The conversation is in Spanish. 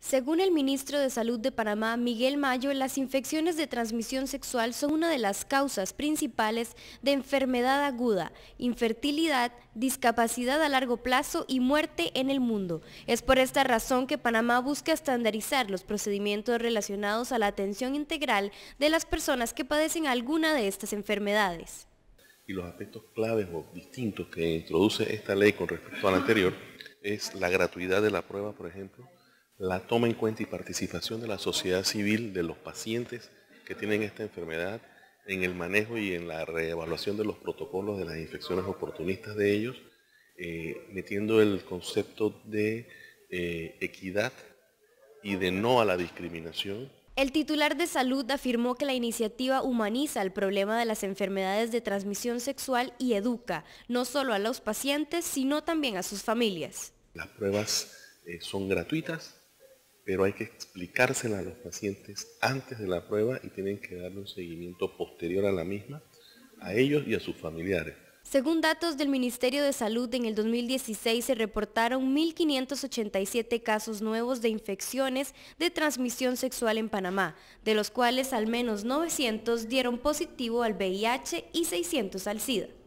Según el ministro de Salud de Panamá, Miguel Mayo, las infecciones de transmisión sexual son una de las causas principales de enfermedad aguda, infertilidad, discapacidad a largo plazo y muerte en el mundo. Es por esta razón que Panamá busca estandarizar los procedimientos relacionados a la atención integral de las personas que padecen alguna de estas enfermedades. Y los aspectos claves o distintos que introduce esta ley con respecto a la anterior es la gratuidad de la prueba, por ejemplo, la toma en cuenta y participación de la sociedad civil, de los pacientes que tienen esta enfermedad, en el manejo y en la reevaluación de los protocolos de las infecciones oportunistas de ellos, eh, metiendo el concepto de eh, equidad y de no a la discriminación. El titular de salud afirmó que la iniciativa humaniza el problema de las enfermedades de transmisión sexual y educa no solo a los pacientes, sino también a sus familias. Las pruebas eh, son gratuitas, pero hay que explicársela a los pacientes antes de la prueba y tienen que darle un seguimiento posterior a la misma, a ellos y a sus familiares. Según datos del Ministerio de Salud, en el 2016 se reportaron 1.587 casos nuevos de infecciones de transmisión sexual en Panamá, de los cuales al menos 900 dieron positivo al VIH y 600 al SIDA.